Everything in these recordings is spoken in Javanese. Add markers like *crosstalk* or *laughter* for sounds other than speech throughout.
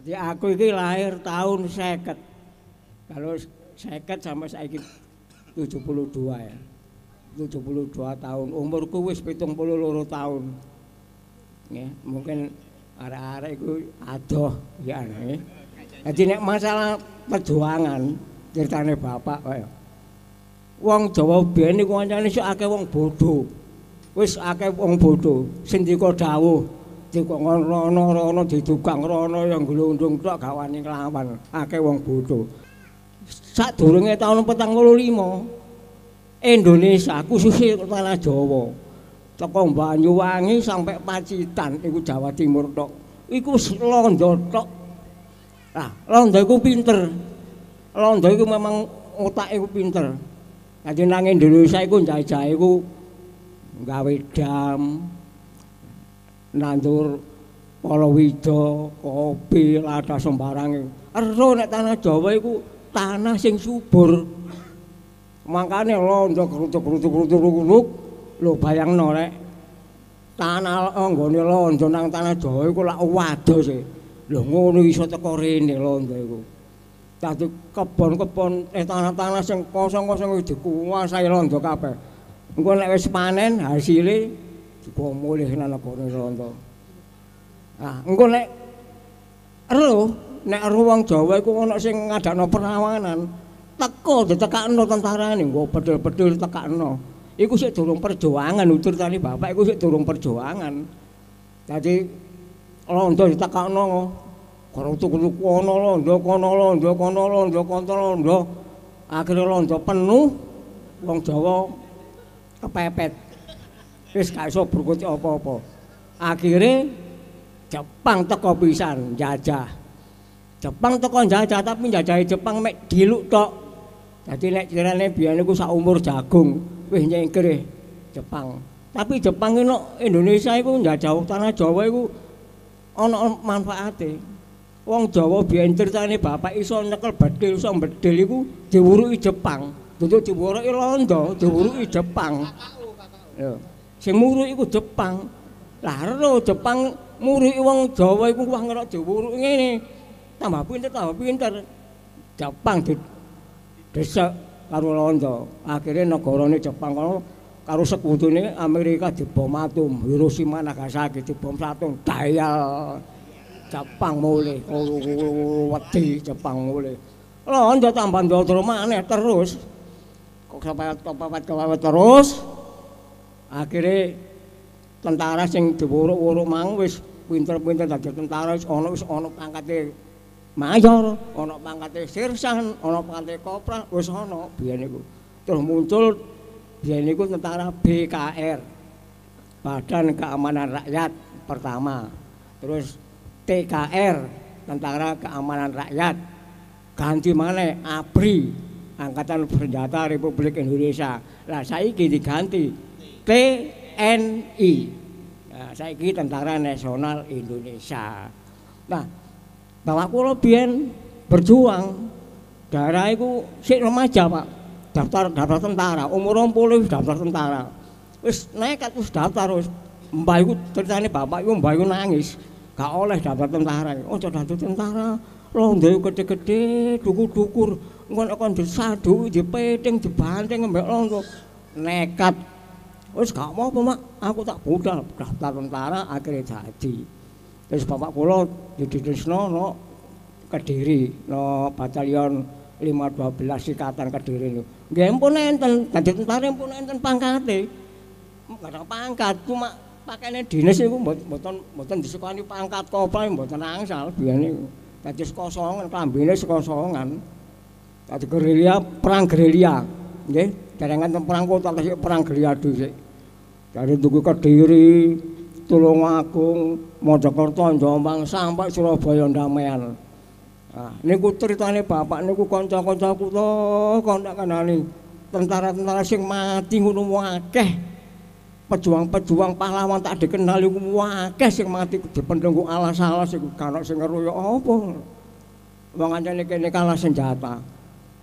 Jadi aku ini lahir tahun seket. Kalau seket sama saya 72 ya. 72 tahun, umurku wis pitung puluh loro tahun. Ya, mungkin arah-arah itu adoh ya. ya. Jadi ini masalah perjuangan ceritane bapak ya Wong Jawa biyen iku ancane sok akeh wong bodho. Wis akeh wong bodho sing dikodhawuh. dikono-kono di tukang rono yang glundung tok gawani nglawan akeh wong bodho. Sadurunge taun 45 Indonesia khususe tanah Jawa. Teko Banyuwangi sampai Pacitan iku Jawa Timur tok. Iku londo tok. Lah, londo iku pinter. Londo iku memang otak iku pinter. Kadine nang Indonesia iku jajah iku gawe dam. nandur palawida, kopi, lada sembarang. Ero nek tanah Jawa iku tanah sing subur. Mangkane londo kerutuk-kerutuk-kerutuk lho bayangno nek tanah anggone eh, londo nang tanah Jawa iku lak waduh. e. Lho ngono iso teko rene londo iku. Dadi kebon-kebon eh tanah-tanah sing kosong-kosong dikuasai londo kabeh. Ngono nek wis panen hasilnya Kau mulih nana pori rondo. Ah, engkau nek ero nek ruang Jawa iku ana sing ngadakno perlawanan. Teko ditekakno tentarane engko bedel-bedel tekakno. Iku sik durung perjuangan utur tani bapak iku sik durung perjuangan. Dadi londo ditekakno karo tuku kono londo kono londo kono londo kono londo akhire londo penuh wong Jawa kepepet. wis gak iso berkutik apa-apa. akhirnya Jepang teko pisan jajah. Jepang teko jajah tapi jajahe Jepang mek diluk tok. jadi nek cirane biyen iku sak umur jagung wis nyengkre Jepang. Tapi Jepang ini Indonesia nggak jauh tanah Jawa iku ono manfaate. Wong Jawa biyen critane bapak iso nyekel bedil, iso bedhil iku diwuruki Jepang. Duduk diwuruki Londo, diwuruki Jepang. Ya. sing muruk iku Jepang. Lah ro Jepang muruk wong Jawa iku wah ngerok Jawa muruk ngene. Tambah pinter tambah pinter. Jepang di desa karo londo. Akhire negarane Jepang kono karo sekutune Amerika dibom atom, Hiroshima Nagasaki dibom satung dayal. Jepang mulai, oh, wedi Jepang mulai. Londo tambah ndodro maneh terus. Kok sampai terus. terus. akhirnya tentara sing diwuruk-wuruk mang wis pinter-pinter dadi tentara wis ana wis ana pangkate mayor, ana pangkate sersan, ana pangkate kopral wis ana biyen niku. Terus muncul biyen niku tentara BKR. Badan Keamanan Rakyat pertama. Terus TKR, Tentara Keamanan Rakyat. Ganti mana? ABRI, Angkatan Bersenjata Republik Indonesia. Lah saiki diganti TNI. Nah, saya ini Tentara Nasional Indonesia. Nah, bapak kulo biyen berjuang daerah itu si remaja pak daftar daftar tentara umur rompul daftar tentara Terus nekat terus daftar terus mbak, iku ceritane bapak iku mbah iku nangis gak oleh daftar tentara oh daftar tentara londo gede-gede dukur-dukur engko nek kon disadu dipeting dibanting mbek londo nekat Wis gak mau apa Mak. Aku tak budal daftar tentara akhirnya jadi. Terus bapak kula dididusno no Kediri, no batalion 512 ikatan Kediri lho. Nggih ampun enten, dadi tentara ampun enten pangkate. Enggak pangkat, cuma pakainya dinas itu, mboten mboten disekoni pangkat kopral mboten angsal biyen niku. Dadi sekosongan, klambine sekosongan. Dadi gerilya, perang gerilya nggih derengan teng perang kota lagi perang Geliadu sik dari tuku Kediri Tulungagung Mojokerto Jombang sampai Surabaya ndamaian nah niku critane bapak niku kanca-kanca kula kontak kanani tentara-tentara sing mati ngono akeh pejuang-pejuang pahlawan tak dikenali iku akeh sing mati dipendhung alas-alas iku kanok sing ngeruyo apa wong ancene kene kalah senjata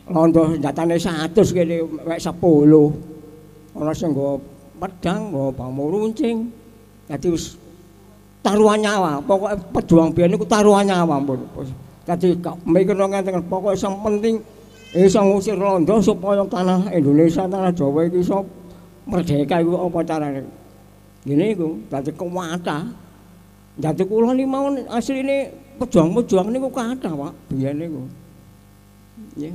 londo senjatane 100 kene wek 10. Ana sing nggawa pedang, nggawa bambu runcing. Dadi wis taruhan nyawa. Pokoke pejuang biyen niku taruhan nyawa pun. Dadi mikirno ngenten pokoke sing penting iso ngusir londo supaya tanah Indonesia, tanah Jawa iki iso merdeka iku apa carane. Ngene iku dadi kuwata. Dadi kula niki mawon asline pejuang-pejuang niku kathah, Pak, biyen niku. Yeah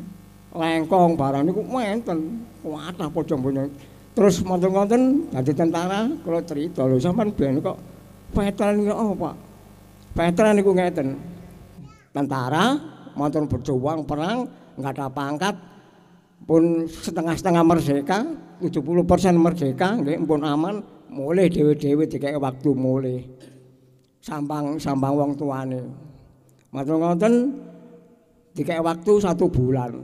lengkong barang niku menten kuatah pocong punya, Terus wonten-wonten dadi tentara kalau cerita lho sampan ben kok veteran kok pak Veteran niku ngeten. Tentara wonten berjuang perang nggak ada pangkat pun setengah-setengah merdeka 70% merdeka nggih pun aman mulai dewe-dewe dikek waktu mulai sampang sampang wong tuane matur ngoten dikek waktu satu bulan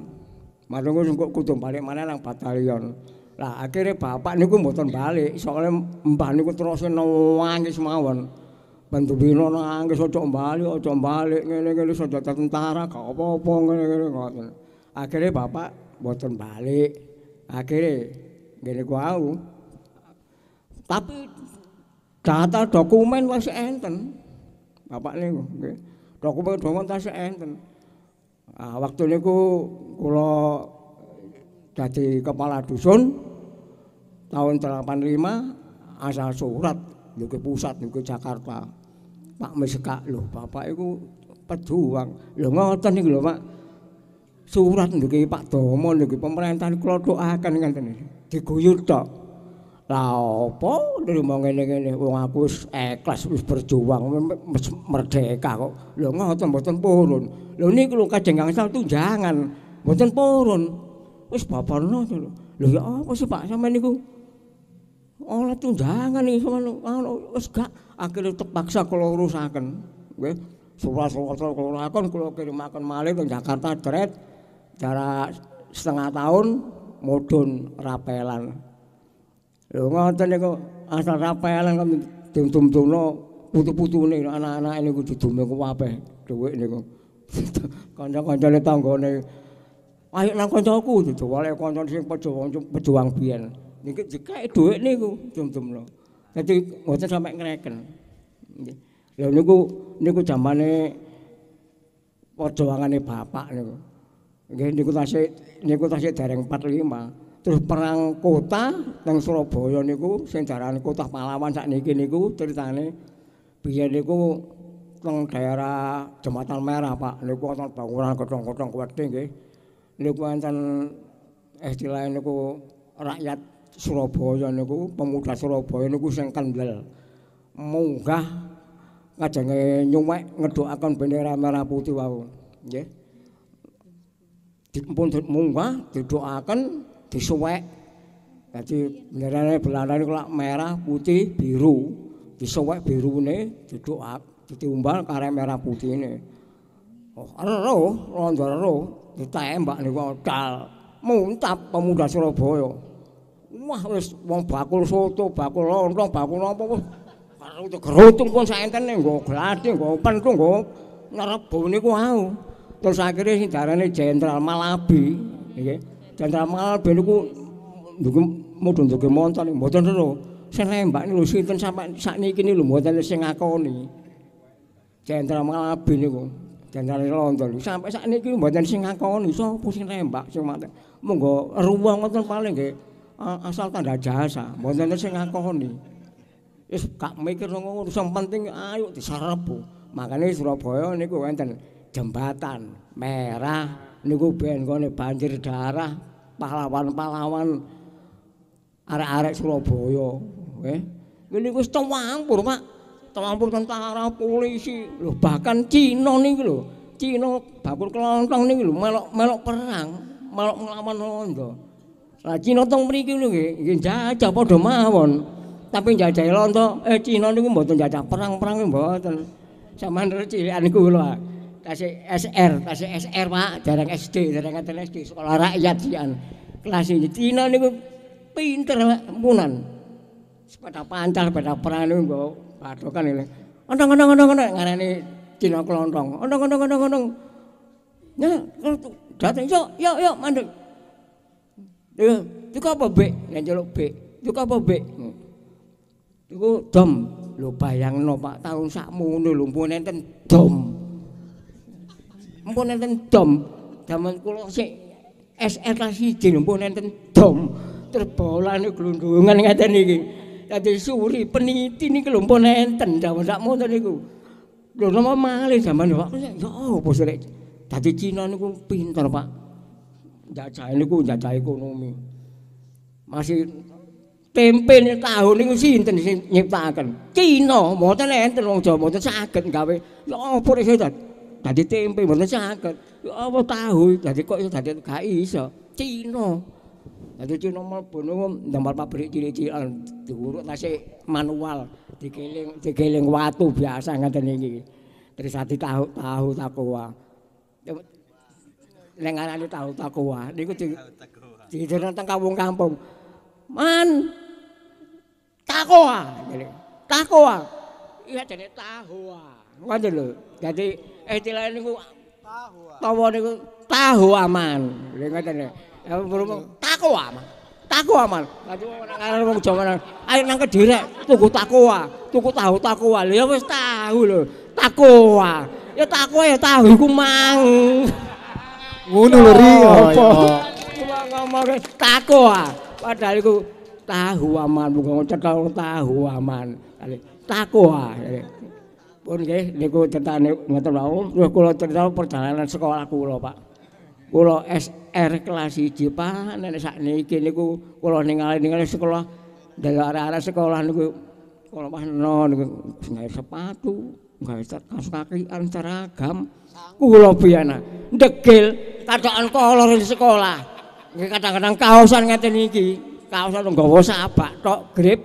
Madungku sungguh kudu balik mana nang batalion. Lah akhirnya bapak niku mboten balik, soalnya mbah niku terus nangis mawon. Bantu bina nangis, ojo mbali, ojo mbali, ngene-ngene, sojata tentara, gak apa-apa, ngene-ngene, Akhirnya bapak mboten balik. Akhirnya, gini kuau. Tapi, data dokumen masih enten. Bapak niku, dokumen-dokumen masih enten. Nah, waktu niku kula dadi kepala dusun tahun 85 asal surat niki pusat niki Jakarta. Pak Meskak lho, bapak iku pejuang. Lho ngoten niku lho, Pak. Surat niki Pak Domo niki pemerintahan kula tokaken ngenten. Diguyur tok. Lah apa nrimo ngene-ngene wong aku wis ikhlas wis berjuang merdeka kok. Lho ngoten mboten purun. Lho niku lho Kanjeng Gangsal tunjangan mboten purun. Wis baparno lho. Lho ya apa sih Pak sampean niku? Ora tunjangan iki sampean ngono anu, wis gak akhire terpaksa kula urusaken. Nggih. Surat-surat kula lakon kula kirimaken malih ke Jakarta Dret jarak setengah tahun mudhun rapelan. Lho ngoten niku asal rapelan kok dum-dum-dumno putu-putune anak-anak niku didume kok apeh dhuwit niku. *laughs* Kanca-kancane tanggane ayo nang kancaku dijowale kanca sing pejuang pejuang biyen. Niki jekek dhuwit niku dum-dumno. Dadi ngoten sampe ngreken. Nggih. Lho niku niku jamane perjuangane bapak niku. Nggih niku tasih niku tasih dereng 45. perang kota teng Surabaya niku sing darane kota pahlawan sakniki niku critane biyen niku teng daerah Jembatan Merah Pak niku wonten bangunan gedung-gedung kuwat nggih niku wonten istilah niku rakyat Surabaya niku pemuda Surabaya niku sing kendel munggah ngajenge nyuwek ngedoakan bendera merah putih wau nggih dipun munggah didoakan disuwek. Dadi benerane belarane kok merah, putih, biru. biru Disuwek birune duduk ditimbal karep merah putih putihne. Oh, ero ronjoro ditembak niku dal. Muntap pemuda Surabaya. Wah wis wong bakul soto, bakul lontong, bakul apa wis. Karo gerutung pun saentene nggo glati, nggo open ku nggo nerebone ku wae. Terus akhire sing darane Jenderal Malabi, nggih. jantara mahal ben iku nduke modho nduke montor niku mboten lho sing nembak niku sinten sampe sakniki niku mboten sing ngakoni jantara mahal ben iku jantara londo lho sampe sakniki mboten sing ngakoni sapa pusing nembak sing mantep monggo ruwang ngoten paling nggih asal tanda jasa mboten sing ngakoni wis gak mikir nang urusan penting ayo disarep makane Surabaya niku wonten jembatan merah niku bengkone banjir darah pahlawan-pahlawan arek-arek Surabaya eh. ngene wis tawangpur Pak tawangpur tentara polisi lho bahkan Cina niku lho Cina bakul kelontong niku lho melok-melok perang melok nglawan londo la Cina teng mriki lho nggih jajah padha mawon tapi jajahe londo eh Cina niku mboten jajah perang-perang mboten sampean recikan niku lho Pak Kasih SR, kasih SR Pak, jarang SD, jarang ngaten SD, sekolah rakyat sian. Kelas ini Cina niku pinter Pak, munan. Sepeda pancar sepeda perang nih nggo padokan ini. Ondong ondong ondong ondong ngarani Cina kelontong. Ondong ondong ondong ondong. Nah, datang yuk yuk yuk mandek. yuk itu apa, Bek? Nek njaluk Bek. Itu apa, Bek? Iku dom. Lho bayangno Pak, tahun sakmono lho mumpuni enten dom. mpun enten dom jaman kula sik SR kelas 1 mpun enten dom terbolane glundungan ngaten iki dadi suri peniti niku lho mpun enten jaman sak mboten niku lho nama malih jaman wak ya apa sik dadi Cina niku pinter Pak jajah niku jajah ekonomi masih tempe ni tahu ni sinten sinten nyiptakan Cina mau tenen tenung jawa mau tenen sakit gawe lo pura sedat dadi tempe mboten saged apa tahu dadi kok iso dadi gak isa. Cina dadi Cina mlebu ndamel pabrik cilik-cilik diuruk tasik manual digeling digeling watu biasa ngoten iki terus ati tahu tahu takwa Neng arane tahu takwa niku di jeneng teng kampung kampung man takwa takwa iya jadi tahu wah Ngoten kan lho. jadi istilah ini niku tahu niku tahu aman. Lha ngoten ya, iya. takwa aman. Takwa aman. Dadi orang wong Jawa ayo nang Kediri tuku takwa, tuku tahu takwa. Lha ya wis tahu lho, takwa. Ya takwa ya tahu iku mang. Ngono ri. Apa? Iya, iya. Ngomong takwa. Padahal iku tahu aman, bukan cetok tahu aman. Takwa. pun nggih niku ceritane ngoten wae. kula cerita perjalanan sekolah kula, Pak. Kula SR kelas 1 Pak, nek sakniki niku kula ningali ningali sekolah dalam arah-arah sekolah niku kula pas no niku nggawe sepatu, nggawe kaos kaki seragam. Kula biyana degil katokan kolor di sekolah. Nggih kadang-kadang kaosan ngeten iki, kaosan nggawa sabak tok grip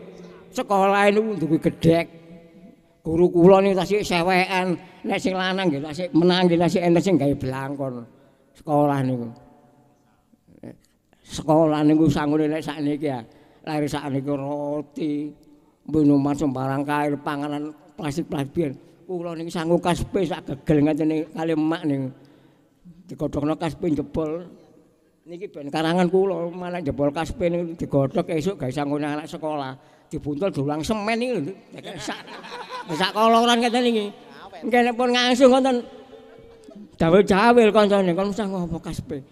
sekolah niku duwe gedek. guru kula niku tasik sewekan nek sing lanang nggih tasik menang nggih tasik enten sing gawe blangkon sekolah niku sekolah niku sangune nek sakniki ya lari sakniki roti minuman sembarang kair panganan plastik plastik kula niku sangu kaspe sak gegel ngaten kali mak niku digodhokno kaspe jebol niki ben karangan kula malah jebol kaspe niku digodhok esuk gawe sangune anak sekolah dibuntul dolang semen iki lho Bisa koloran kata ini Kena pun ngasuh ngonton Dawil jawil koncone Kan usah ngopo kaspe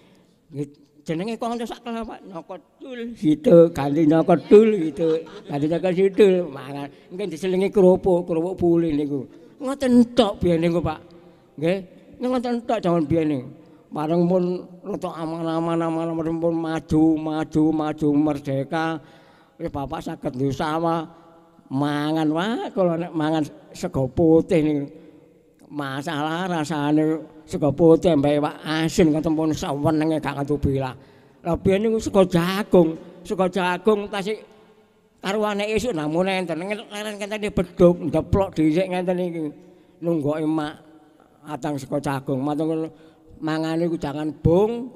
Jenengi koncone sakla pak Nyokot dul gitu Ganti nyokot dul gitu Ganti nyokot gitu Makan Mungkin diselingi kerupuk Kerupuk buli ini ku Ngonton tok biar ini pak Nge Ngonton tok jangan biar ini Barang pun Rutuk aman-aman Aman-aman pun Maju Maju Maju Merdeka Bapak sakit di sawah mangan wae kalau nek mangan sego putih ning masalah rasane sego putih mbek wak asin ketempon sawenenge gak ngatupi lah. Lah biyen niku sego jagung, sego jagung tasik karo anek esuk namun enten ngelaren kenten bedhok ndeplok dhisik ngenten iki. Nunggoke mak atang sego jagung, matur mangane ku jangan bung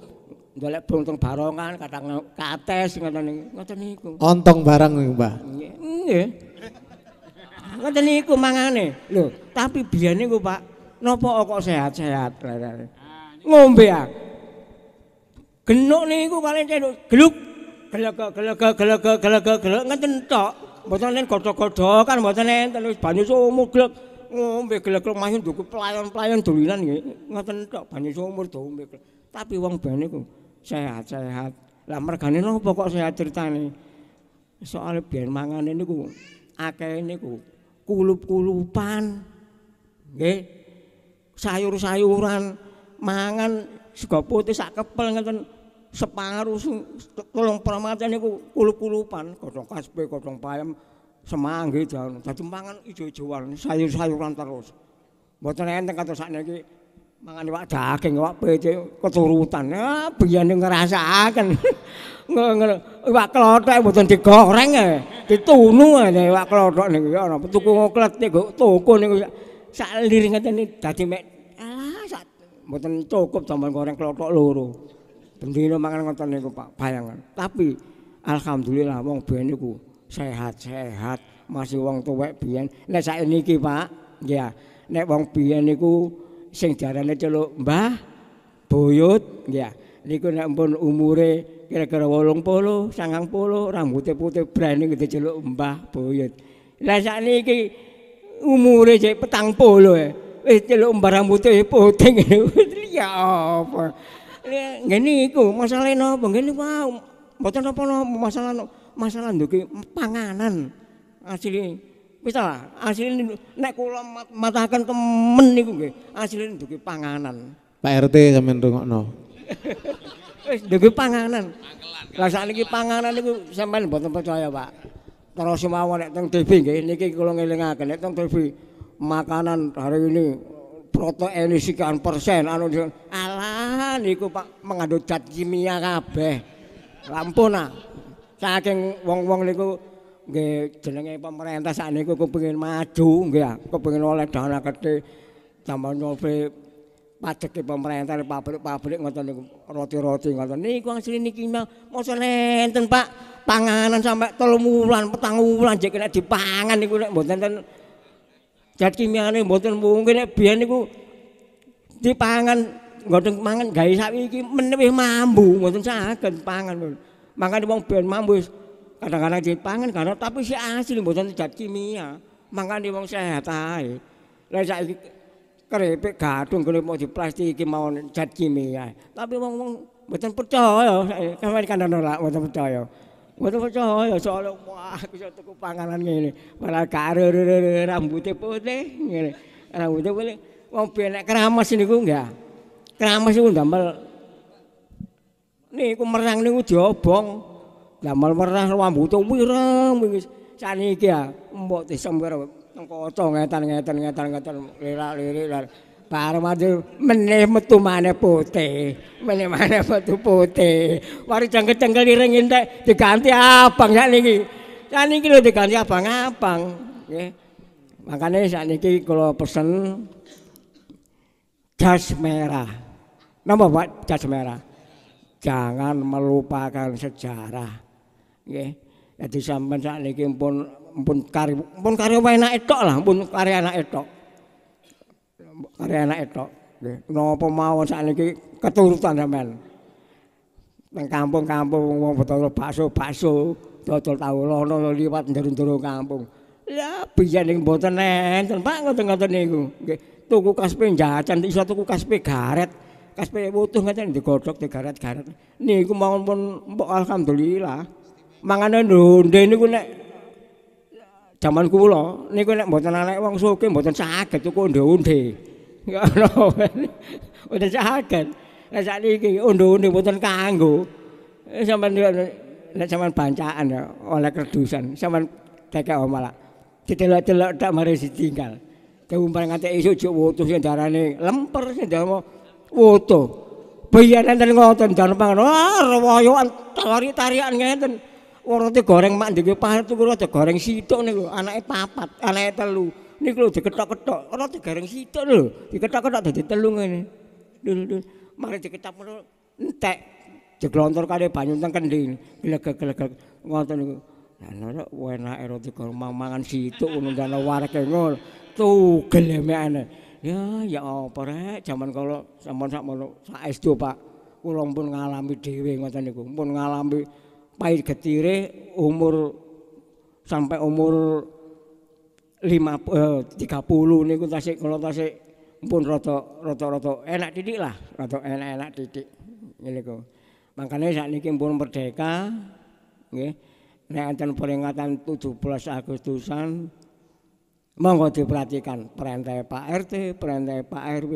golek pontong barongan kadang kates ngoten ngoten niku ontong barang niku Mbak nggih ngoten niku mangane lho tapi biyen niku Pak napa kok sehat-sehat ngombe ya genuk niku paling cenduk gluk gelek gelek gelek gelek gelek ngoten tok mboten nen godhok-godhok kan mboten nen terus banyu sumur gluk ngombe gelek-gelek mahin duku pelayan-pelayan dolinan nggih ngoten tok banyu sumur dombe tapi wong bane kok sehat-sehat. Lah mergane nopo kok sehat critane? Soale biyen mangane niku akeh niku kulup-kulupan. Nggih. Sayur-sayuran mangan sego putih sak kepel ngoten separuh tolong permatan niku kulup-kulupan, godhong kaspe, godhong payem, semanggi dan dadi mangan ijo-ijoan, sayur-sayuran terus. Mboten enteng kados sakniki mangan iwak daging iwak becik keturutan ya biyen ngrasakaken *laughs* iwak klothok mboten digoreng ditunu iwak klothok niku ya ana tuku klethik toko niku sak lir ngeten dadi mek alah mboten cukup sampean goreng klothok loro bendina mangan ngoten niku Pak bayangan tapi alhamdulillah wong biyen niku sehat-sehat masih wong tuwek biyen nek sak niki Pak ya ah. nek wong biyen niku sing diarani celo Mbah Boyut ya. Niku nek pun umure kira-kira 80, 90, rambut putih brani gede celo Mbah Boyut. Lah sak niki umure jek 40 e. wis celo Mbah rambut putih *laughs* Ya apa. Ngene iku masalah napa? Ngene wae. Mboten napa masalah masalah nduke panganan asline Wis ta, asline nek kula mata matahaken temen niku nggih, asline nduwe panganan. Pak RT sampean rungokno. *laughs* Wis nduwe panganan. Lah sakniki panganan niku sampean mboten percaya, Pak. Terus mawon nek teng TV nggih niki kula ngelingaken nek teng TV makanan hari ini protein sekian persen anu alah niku Pak mengandung zat kimia kabeh. Lampun ah. Saking wong-wong niku nggih jenenge pemerintah sakniki kepengin maju nggih ah. kepengin oleh dana gede tambah nyope pajak pemerintah pabrik-pabrik ngoten roti-roti ngoten niku asli niki mosok nenten Pak panganan sampe telung wulan petang wulan jek nek dipangan niku nek mboten ten jat kimiane mboten mungkin nek biyen niku dipangan ngoten mangan gawe sak iki menewih mambu mboten saged pangan mangan wong ben mambu kadang-kadang dipangan karena tapi si asli bukan zat kimia makan di wong sehat aja lah saiki keripik gadung kene mau diplastiki mau zat kimia tapi wong-wong bukan percaya sampeyan kandang nolak bukan percaya bukan percaya soalnya wah bisa tuku panganan ngene malah karo rambutnya putih ngene rambutnya putih mau benek keramas niku enggak keramas niku nih aku merang niku diobong Jamal merah tuh wireng wis saniki ya mbok disemper nang kaca ngeten-ngeten ngeten-ngeten lirak-lirik lar. Bar maju meneh metu maneh putih, meneh maneh metu putih. Wari cengkel-cengkel ireng entek diganti abang sakniki. Saniki lho diganti abang-abang, makanya Makane sakniki kula pesen jas merah. Napa Pak jas merah? Jangan melupakan sejarah. nggih dadi sampean sakniki pun pun karya pun karya enak etok lah pun karya enak etok karya enak etok nggih napa mawon sakniki keturutan sampean nang kampung-kampung wong -kampung, botol bakso-bakso dodol tau lono liwat ndur-ndur kampung ya biyen ning mboten enten Pak ngoten-ngoten niku nggih tuku kaspe jajan iso tuku kaspe garet kaspe utuh ngoten digodhok digaret-garet niku mawon pun alhamdulillah mangane ndonde niku nek jaman kula niku nek mboten elek wong suke mboten saged tuku ndonde ngono *laughs* mboten saged nek sakniki ndonde mboten kanggo eh, sampean nek sampean bancaan ya oleh kredusan sampean tekek omala ditelok-telok tak mari ditinggal keumpar nganti isu jok wotus yang darane lemper sih dia mau woto bayaran dan ngotot jangan pangan wah rawayuan tarik tarian ngeten roti goreng mak ndek pahar tuku roti goreng situk niku anake papat anake telu niku lho diketok-ketok roti goreng situk lho diketok-ketok dadi telu ngene dul dul mari diketok mulu entek jeglontor kare banyu teng kendhi glegeg-glegeg ngoten niku ana ora enak roti goreng mangan sitok ngono jane warke ngol tugel emekane ya ya apa rek jaman kala sampun sak mono sak Pak kula pun ngalami dhewe ngoten niku pun ngalami pahit getire umur sampai umur eh, tiga puluh nih niku tasik kula tasik pun roto roto roto enak titik lah, roto enak-enak titik. makanya saat sakniki pun merdeka nih, Nek peringatan tujuh belas Agustusan monggo diperhatikan perintah Pak RT, perintah Pak RW.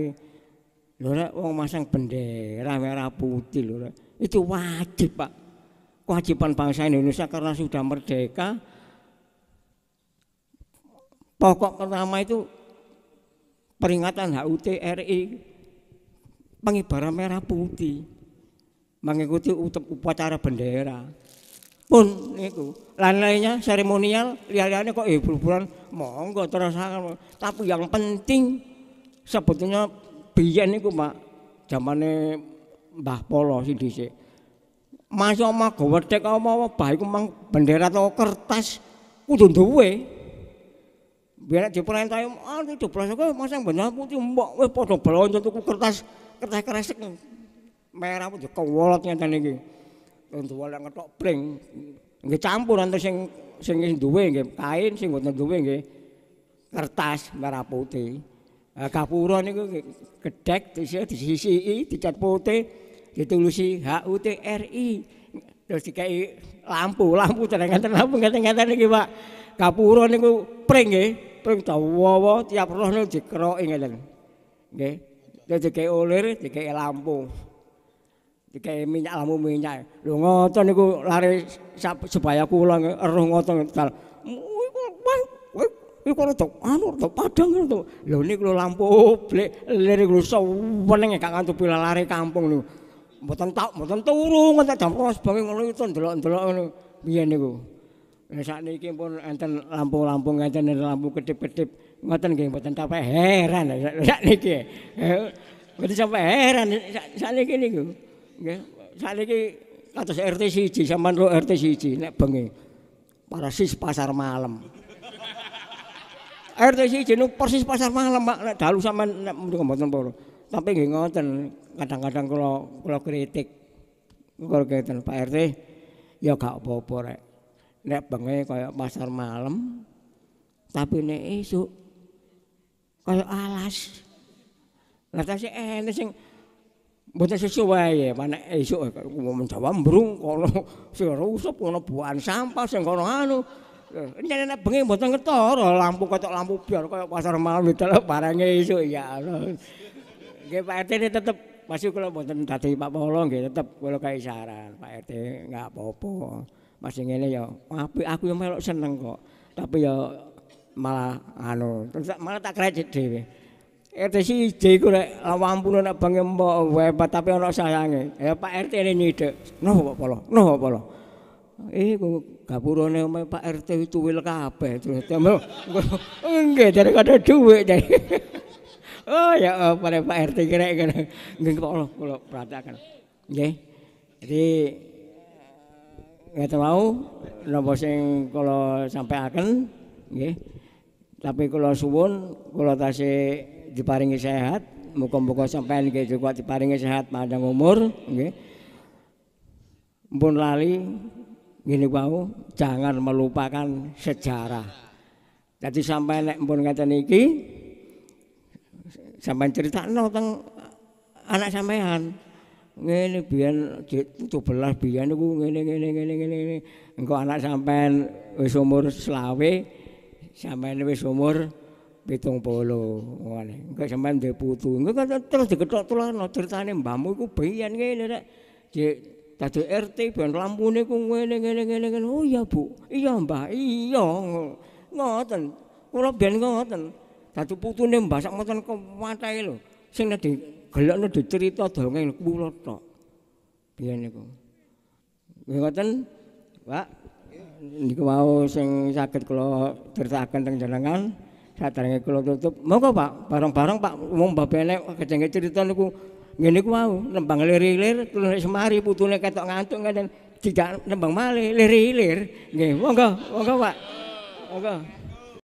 Lho nek wong masang bendera merah putih lho. Itu wajib, Pak kewajiban bangsa Indonesia karena sudah merdeka pokok pertama itu peringatan HUT RI pengibaran merah putih mengikuti upacara bendera pun itu lain-lainnya seremonial lihat-lihatnya kok ibu eh, monggo terus tapi yang penting sebetulnya biyen itu Pak zamannya Mbah Polo sih Mas ama gowedhek apa bae ku mang bendera to kertas kudu duwe. Biar diperintah anu ah, diplos kok masang bendera putih mbok wis padha blonjo tuku kertas kertas kresek merah pun kewolot ngeten iki. Kudu duwe lek ngetok pling nggih campur antara sing sing duwe nggih kain sing mboten duwe nggih kertas merah putih. Kapuro niku gedhek disisi disisi dicat putih ditulusi HUTRI terus dikai lampu lampu terang terang lampu ngeteng ngeteng lagi pak kapuro nih gua pring gih pring tawa wo tiap roh nih jikro inget lagi terus dikai ulir dikai lampu dikai minyak lampu minyak lu ngotot nih gua lari supaya pulang roh ngotot ntar Ini kalau tak anu, padang itu. Lo ini lampu, beli, lirik lu sewenengnya, kakak tupi lari kampung nih. mboten tak mboten turu ngoten jam ros bengi ngono itu ndelok-ndelok ngono piye niku Nah, saat ini pun enten lampu-lampu enten lampu kedip-kedip ngoten nggih mboten sampai heran saat ini eh, mboten sampai heran saat ini niku nggih saat ini kados RT 1 sampean ro RT 1 nek bengi para sis pasar malam RT 1 nu persis pasar malam mak nek dalu sampean nek mboten tapi nggih ngoten kadang-kadang kalau kalau kritik kalau kita Pak RT ya gak apa-apa rek nek bengi kayak pasar malam tapi nek isuk kayak alas lha sih ene sing mboten sesuai ya mana isuk mau mencoba mbrung kono sing rusuh kono buan sampah sing kono anu Ini nek bengi mboten ngetor lampu kocok lampu biar kayak pasar malam itu parange isuk ya Allah Pak RT ini tetap masih kalau mau tadi Pak Polo nggih tetep kula kae saran Pak RT enggak apa-apa. Masih ngene ya, apik aku yang melok seneng kok. Tapi ya malah anu malah tak kredit dhewe. RT sih ide iku rek lawampune nek bang mbok webat tapi ono sayange. Ya Pak RT ini nyide. Noh Pak Polo, noh Pak Polo. Eh kok gapurane Pak RT itu wil kabeh terus. Nggih daripada dhuwit *laughs* Oh ya eh, Pak Pak RT kira kira nggak tahu loh kalau perhatikan. Oke, jadi nggak mau nopo sing kalau sampai akan, oke. Tapi kalau suwun kalau tasi diparingi sehat, muka-muka sampai nih juga diparingi sehat panjang umur, oke. Mpun lali, gini mau jangan melupakan sejarah. Jadi sampai nek pun kata niki, sampean cerita no teng anak sampean ngene biyen 17 biyen niku ngene ngene ngene ngene engko anak sampean wis umur selawe sampean wis umur pitung polo ngene engko sampean duwe putu engko terus diketok tulana ceritane mbamu iku biyen ngene rek cek dadi RT ben lampune ku ngene ngene ngene oh iya bu iya mbah iya ngoten kula ben ngoten Dadi putune mbah sak mboten kuwatahe lho. Sing nek digelokno dicrita dongeng kula tok. Piye niku? Ngoten, Pak. Niku mau sing saged kula dersaken teng jenengan. Satrange kula tutup. Monggo Pak, bareng-bareng Pak umum mbah benek kejenge crita niku. Ngene ku mau nembang lirih-lirih, lir tulune semari putune ketok ngantuk ngene. Tidak nembang malih lirih lir Nggih, monggo, monggo Pak. Monggo.